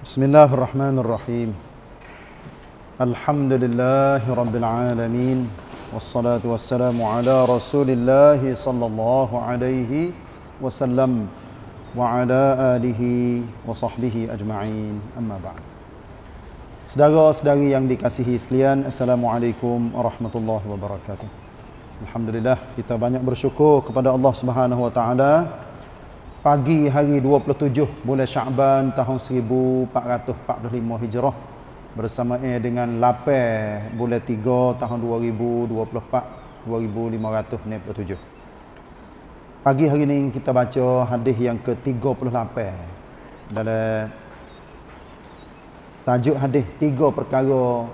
بسم الله الرحمن الرحيم الحمد لله رب العالمين والصلاة والسلام على رسول الله صلى الله عليه وسلم وعلى آله وصحبه أجمعين أما بعد Sedara sedari yang dikasihi sekalian Assalamualaikum warahmatullahi wabarakatuh Alhamdulillah kita banyak bersyukur kepada Allah Subhanahu pagi hari 27 bulan Syaban tahun 1445 Hijrah bersama dengan 8 bulan 3 tahun 2024 2597 pagi hari ini kita baca hadis yang ke-38 dalam tajuk hadis tiga perkara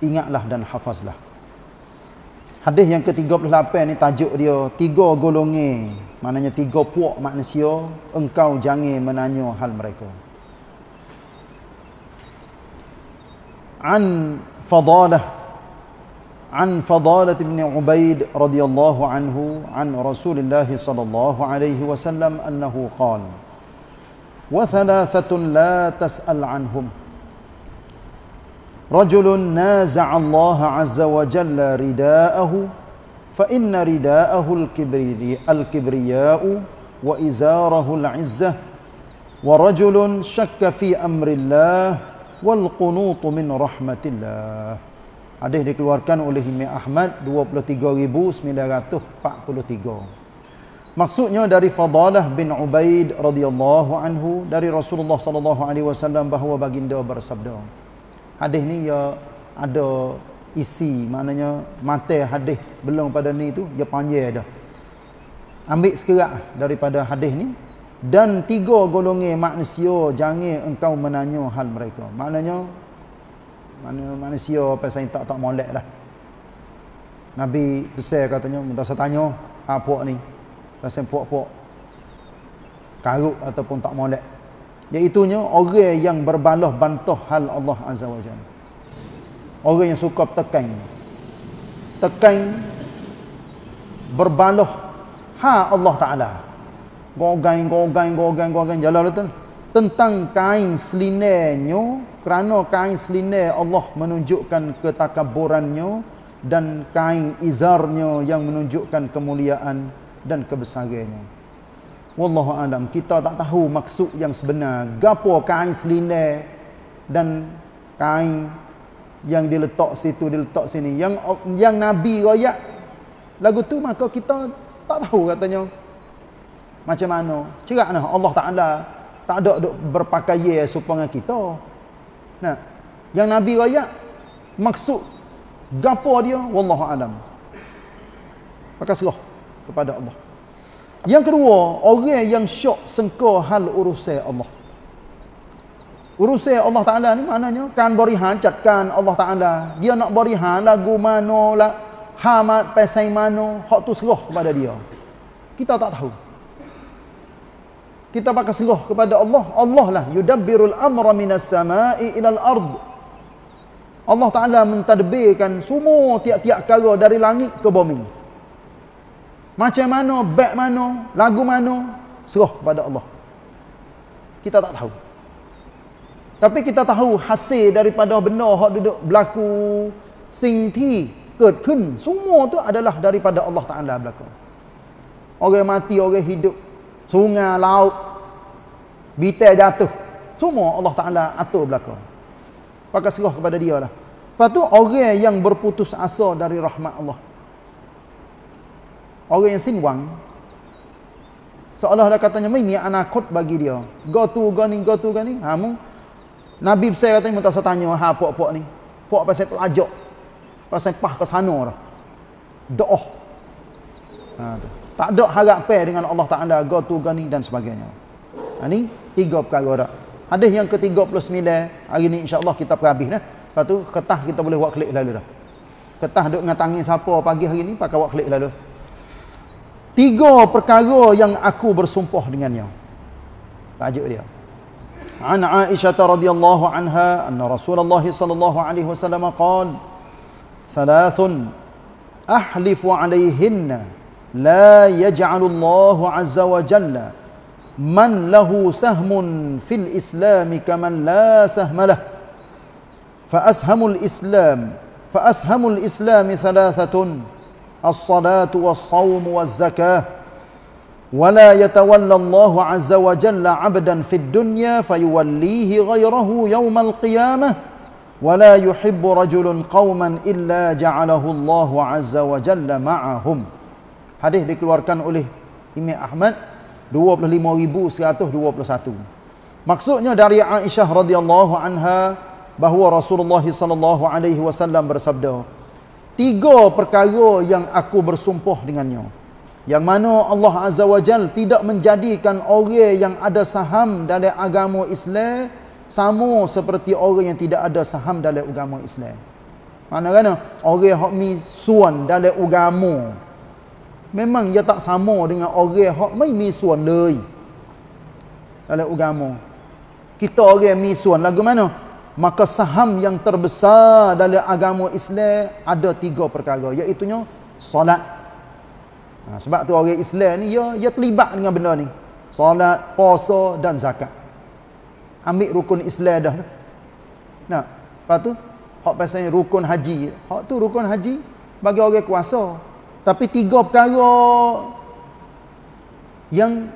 ingatlah dan hafazlah Hadis yang ke-38 ni tajuk dia tiga golongan, maknanya tiga puak manusia engkau jangan menanya hal mereka. An fadalah an fadalah bin Ubaid radhiyallahu anhu an Rasulullah sallallahu alaihi wasallam annahu qala: "Wa thalathatun la tas'al 'anhum" رجل نازع الله عز وجل رداءه فإن رداءه الكبرياء وإزاره العزة ورجل شك في أمر الله والقنوط من رحمة الله Hadis dikeluarkan oleh Imam Ahmad 23943. Maksudnya dari Fadalah bin Ubaid radhiyallahu anhu dari Rasulullah sallallahu alaihi wasallam bahawa baginda bersabda, hadis ni ya ada isi maknanya mata hadis belum pada ni tu ya panjang dah ambil sekerat daripada hadis ni dan tiga golongan manusia jangan engkau menanya hal mereka maknanya mana manusia apa saya tak tak molek lah Nabi besar katanya minta saya tanya apa ah, ni rasa puak-puak karut ataupun tak molek iaitunya orang yang berbalah bantah hal Allah azza wajalla orang yang suka tekan tekan berbalah ha Allah taala gogai gogai gogai gogai jalal tu tentang kain selinenyo kerana kain seline Allah menunjukkan ketakaburannya dan kain izarnya yang menunjukkan kemuliaan dan kebesarannya Wallahu alam kita tak tahu maksud yang sebenar gapo kain selindai dan kain yang diletak situ diletak sini yang yang nabi royak lagu tu maka kita tak tahu katanya macam mana ceraklah Allah taala tak ada duk berpakaian supaya kita nah yang nabi royak maksud gapo dia wallahu alam pakai kepada Allah yang kedua, orang yang syok sengka hal urusai Allah. Urusai Allah Ta'ala ni maknanya, kan berihan hancatkan Allah Ta'ala. Dia nak berihan lagu mana lah, hamat pesai mana, hak tu serah kepada dia. Kita tak tahu. Kita pakai serah kepada Allah. Allah lah, yudabbirul amra minas sama'i ilal ard. Allah Ta'ala mentadbirkan semua tiap-tiap kara dari langit ke bumi. Macam mana, beg mana, lagu mana, serah kepada Allah. Kita tak tahu. Tapi kita tahu hasil daripada benda yang duduk berlaku, singti, kerken, semua tu adalah daripada Allah Ta'ala berlaku. Orang mati, orang hidup, sungai, laut, bitar jatuh, semua Allah Ta'ala atur berlaku. Pakai serah kepada dia lah. Lepas tu, orang yang berputus asa dari rahmat Allah orang yang sinwang seolah-olah katanya ini anakut bagi dia gotu gani gotu gani hamu nabi saya katanya minta saya tanya ha puak-puak ni puak pasal telajak pasal pah ke sana dah doa ha, tu. tak ada harap dengan Allah tak ada gotu gani dan sebagainya ha, ni tiga perkara dah hadis yang ke-39 hari ni Allah kita perhabis dah lepas tu ketah kita boleh buat klik lalu dah ketah duduk ngatangi tangan siapa pagi hari ni pakai buat klik lalu tiga perkara yang aku bersumpah dengannya. Tajuk dia. An Aisyah radhiyallahu anha, anna Rasulullah sallallahu alaihi wasallam qaal: "Thalathun ahlifu alaihin la yaj'alu Allah 'azza wa jalla man lahu sahmun fil Islam kaman la sahma lah. Fa ashamul Islam, fa ashamul Islam thalathatun." الصلاة والصوم والزكاة ولا يتولى الله عز وجل عبدا في الدنيا فيوليه غيره يوم القيامة ولا يحب رجل قوما إلا جعله الله عز وجل معهم Hadis dikeluarkan oleh Imam Ahmad 25121. Maksudnya dari Aisyah radhiyallahu anha bahawa Rasulullah sallallahu alaihi wasallam bersabda, tiga perkara yang aku bersumpah dengannya yang mana Allah Azza wa Jal tidak menjadikan orang yang ada saham dalam agama Islam sama seperti orang yang tidak ada saham dalam agama Islam mana kan orang hak mi suan dalam agama memang ia tak sama dengan orang hak mai mi suan lei dalam agama kita orang mi suan lagu mana maka saham yang terbesar dalam agama Islam ada tiga perkara iaitu solat. Ha, sebab tu orang Islam ni ya ya terlibat dengan benda ni. Solat, puasa dan zakat. Ambil rukun Islam dah. Nah, lepas tu hak pasal rukun haji, hak tu rukun haji bagi orang kuasa. Tapi tiga perkara yang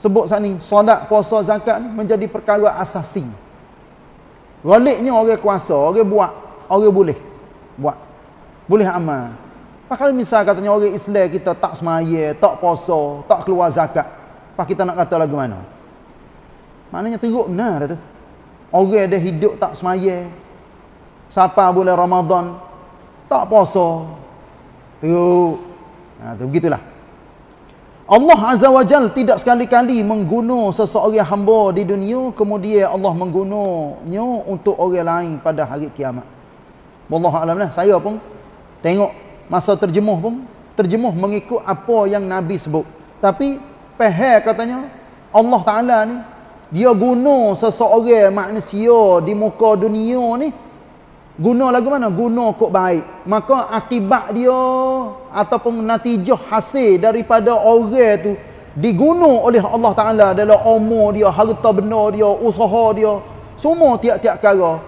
sebut sana ni solat, puasa, zakat ni menjadi perkara asasi. Roliknya orang kuasa, orang buat, orang boleh. Buat. Boleh amal. Pak kalau misal katanya orang Islam kita tak semaya, tak puasa, tak keluar zakat. Pak kita nak kata lagu mana? Maknanya teruk benar tu. Orang ada hidup tak semaya. Siapa boleh Ramadan? Tak puasa. Teruk. Ha, tu gitulah. Allah Azza wa Jal tidak sekali-kali mengguna seseorang hamba di dunia kemudian Allah menggunanya untuk orang lain pada hari kiamat. Wallahu a'lam lah saya pun tengok masa terjemuh pun terjemuh mengikut apa yang Nabi sebut. Tapi pehe katanya Allah Taala ni dia guna seseorang manusia di muka dunia ni Guna lagu mana? Guna kok baik. Maka akibat dia ataupun natijah hasil daripada orang tu diguna oleh Allah Ta'ala dalam umur dia, harta benda dia, usaha dia. Semua tiap-tiap kara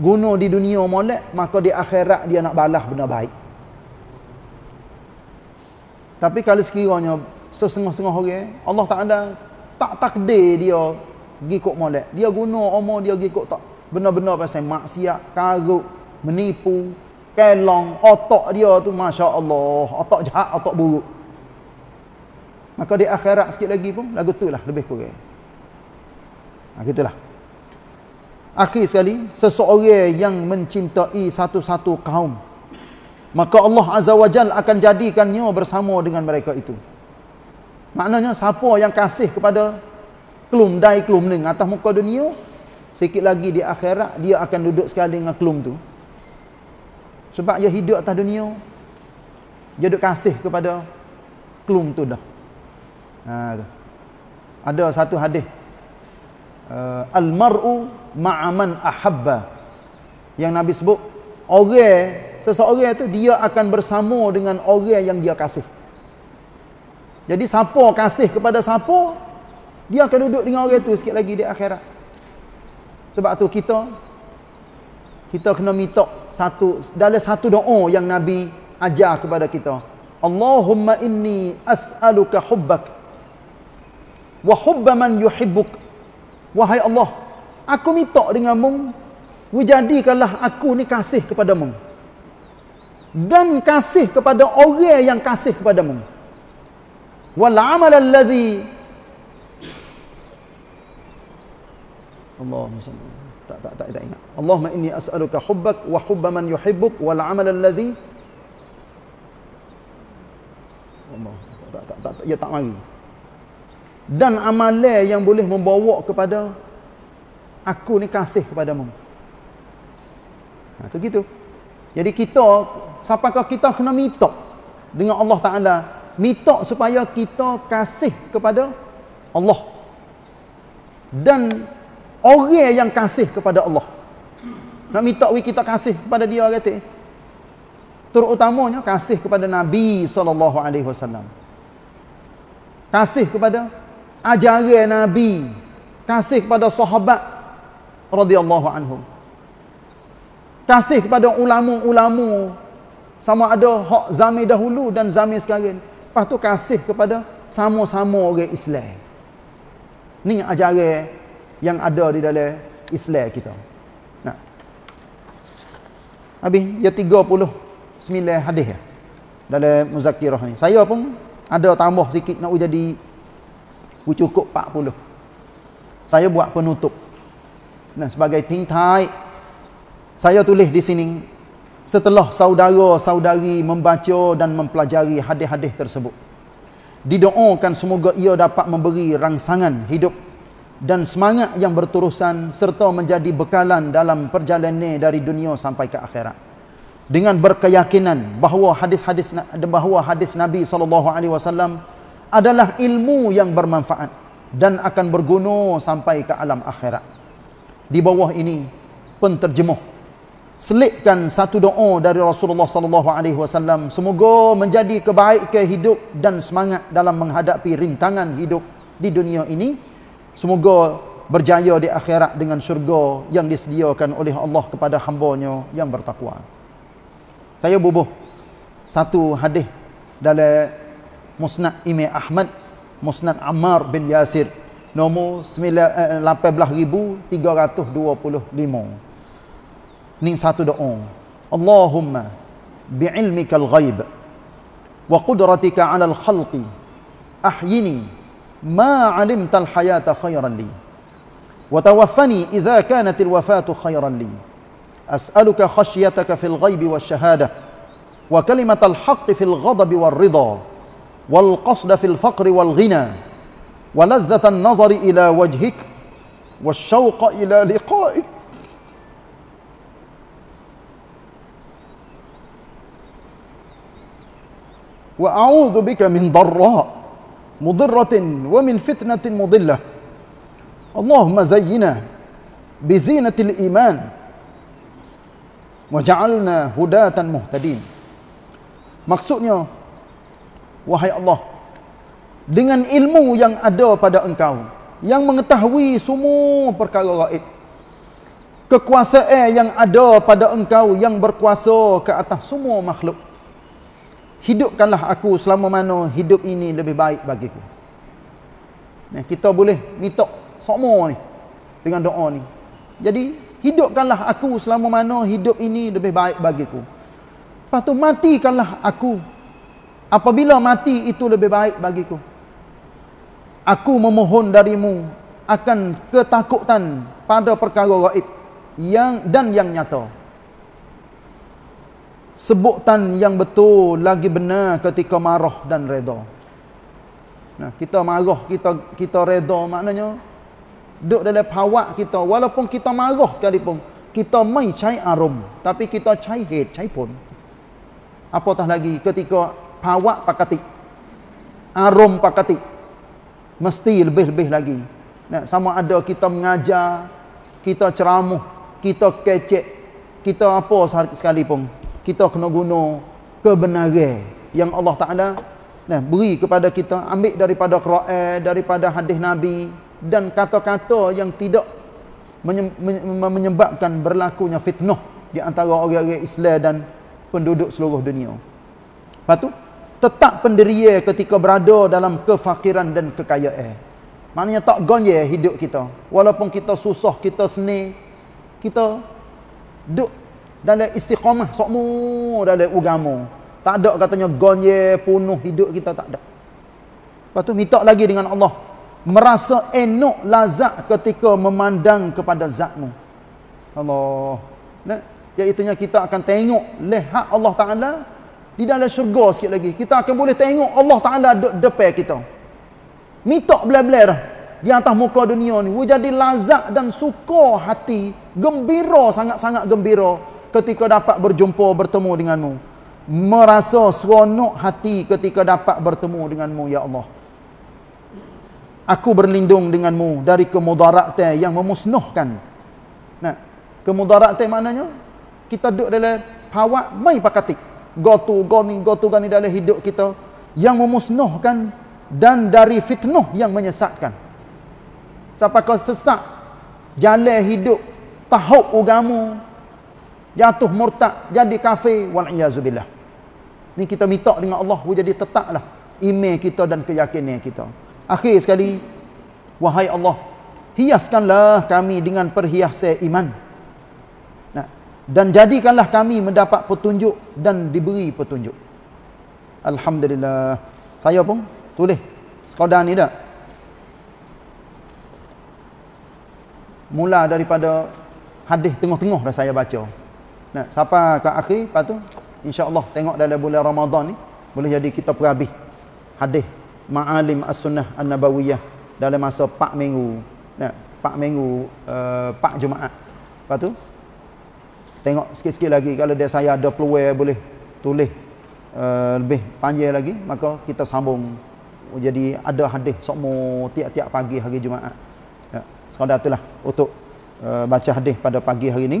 guna di dunia molek, maka di akhirat dia nak balas benda baik. Tapi kalau sekiranya sesengah-sengah orang, Allah Ta'ala tak takdir dia pergi kok molek. Dia guna umur dia pergi kok tak benar-benar pasal maksiat, karuk, menipu, kelong, otak dia tu Masya Allah, otak jahat, otak buruk. Maka di akhirat sikit lagi pun, lagu tu lah, lebih kurang. Nah, ha, gitulah. Akhir sekali, seseorang yang mencintai satu-satu kaum, maka Allah Azza wa Jal akan jadikannya bersama dengan mereka itu. Maknanya, siapa yang kasih kepada kelum, dai kelum ni, atas muka dunia, Sikit lagi di akhirat dia akan duduk sekali dengan kelum tu. Sebab dia hidup atas dunia dia duk kasih kepada kelum tu dah. Ha, tu. Ada satu hadis. Uh, Al mar'u ma'a man ahabba. Yang Nabi sebut orang seseorang tu dia akan bersama dengan orang yang dia kasih. Jadi siapa kasih kepada siapa dia akan duduk dengan orang itu sikit lagi di akhirat. Sebab tu kita kita kena mitok satu dalam satu doa yang Nabi ajar kepada kita. Allahumma inni as'aluka hubbak wa hubba man yuhibbuk. Wahai Allah, aku mitok denganmu, wujadikanlah aku ni kasih kepada mu Dan kasih kepada orang yang kasih kepadamu. Wal amal alladhi Allahumma salli. Tak tak tak tak ingat. Allahumma inni as'aluka hubbak wa hubba man yuhibbuk wal amal alladhi Allah tak tak tak, ya tak mari. Dan amalan yang boleh membawa kepada aku ni kasih kepadamu. Ha tu gitu. Jadi kita siapakah kita kena mitok dengan Allah Taala mitok supaya kita kasih kepada Allah dan orang yang kasih kepada Allah nak minta we kita kasih kepada dia kata terutamanya kasih kepada Nabi sallallahu alaihi wasallam kasih kepada ajaran Nabi kasih kepada sahabat radhiyallahu anhum kasih kepada ulama-ulama sama ada hak zaman dahulu dan zaman sekarang lepas tu kasih kepada sama-sama orang Islam ni ajaran yang ada di dalam Islam kita. Nah. Habis ya 39 hadis ya. Dalam muzakirah ni. Saya pun ada tambah sikit nak jadi cukup 40. Saya buat penutup. Nah, sebagai tingkai saya tulis di sini setelah saudara-saudari membaca dan mempelajari hadis-hadis tersebut. Didoakan semoga ia dapat memberi rangsangan hidup dan semangat yang berterusan serta menjadi bekalan dalam perjalanan dari dunia sampai ke akhirat dengan berkeyakinan bahawa hadis-hadis bahawa hadis Nabi sallallahu alaihi wasallam adalah ilmu yang bermanfaat dan akan berguna sampai ke alam akhirat. Di bawah ini penterjemah selitkan satu doa dari Rasulullah sallallahu alaihi wasallam semoga menjadi kebaikan hidup dan semangat dalam menghadapi rintangan hidup di dunia ini Semoga berjaya di akhirat dengan syurga yang disediakan oleh Allah kepada hambanya yang bertakwa. Saya bubuh satu hadis dalam Musnad Imam Ahmad, Musnad Ammar bin Yasir, nomor 18325. Ning satu doa. Allahumma bi'ilmikal ghaib wa qudratika 'alal khalqi ahyini ما علمت الحياة خيرا لي وتوفني إذا كانت الوفاة خيرا لي أسألك خشيتك في الغيب والشهادة وكلمة الحق في الغضب والرضا والقصد في الفقر والغنى ولذة النظر إلى وجهك والشوق إلى لقائك وأعوذ بك من ضراء مضرة ومن فتنة مضلة اللهم زينا بزينة الإيمان وجعلنا هداة مهتدين maksudnya wahai Allah dengan ilmu yang ada pada engkau yang mengetahui semua perkara gaib kekuasaan yang ada pada engkau yang berkuasa ke atas semua makhluk hidupkanlah aku selama mana hidup ini lebih baik bagiku. Nah, kita boleh mitok semua ni dengan doa ni. Jadi, hidupkanlah aku selama mana hidup ini lebih baik bagiku. Lepas tu, matikanlah aku. Apabila mati itu lebih baik bagiku. Aku memohon darimu akan ketakutan pada perkara gaib yang dan yang nyata sebutan yang betul lagi benar ketika marah dan reda. Nah, kita marah, kita kita reda maknanya Duk dalam pawak kita walaupun kita marah sekalipun kita mai cai arum tapi kita cai hit cai pun apatah lagi ketika pawak pakati arum pakati mesti lebih-lebih lagi nah sama ada kita mengajar kita ceramah kita kecek kita apa sekalipun kita kena guna kebenaran yang Allah Taala nah beri kepada kita ambil daripada Quran daripada hadis Nabi dan kata-kata yang tidak menyebabkan berlakunya fitnah di antara orang-orang Islam dan penduduk seluruh dunia. Lepas tu tetap pendirian ketika berada dalam kefakiran dan kekayaan. Maknanya tak ganjil hidup kita. Walaupun kita susah, kita seni, kita duk dalam istiqamah semua ada ugamu, Tak ada katanya gonje punuh hidup kita tak ada. Lepas tu minta lagi dengan Allah. Merasa enok lazat ketika memandang kepada zatmu. Allah. Nah, iaitu kita akan tengok lehak Allah Taala di dalam syurga sikit lagi. Kita akan boleh tengok Allah Taala depan kita. Minta belah-belah dah. Di atas muka dunia ni. Wujadi lazak dan suka hati. Gembira, sangat-sangat gembira ketika dapat berjumpa bertemu denganmu merasa seronok hati ketika dapat bertemu denganmu ya Allah aku berlindung denganmu dari kemudaratan yang memusnahkan nah kemudaratan maknanya kita duduk dalam pawak mai pakatik gotu goni gotu gani dalam hidup kita yang memusnahkan dan dari fitnah yang menyesatkan siapa kau sesat jalan hidup tahuk ugamu jatuh murtad jadi kafir wal iazubillah ni kita minta dengan Allah bu jadi tetaklah iman kita dan keyakinan kita akhir sekali wahai Allah hiaskanlah kami dengan perhiasan iman nah dan jadikanlah kami mendapat petunjuk dan diberi petunjuk alhamdulillah saya pun tulis sekadar ni dah mula daripada hadis tengah-tengah dah saya baca Nah, siapa ke akhir lepas tu insya-Allah tengok dalam bulan Ramadan ni boleh jadi kita perhabis hadis Ma'alim As-Sunnah An-Nabawiyah dalam masa 4 minggu. Nah, 4 minggu uh, eh, 4 Jumaat. Lepas tu tengok sikit-sikit lagi kalau dia saya ada peluang boleh tulis uh, lebih panjang lagi maka kita sambung jadi ada hadis semua tiap-tiap pagi hari Jumaat. Ya, sekadar itulah untuk uh, baca hadis pada pagi hari ini.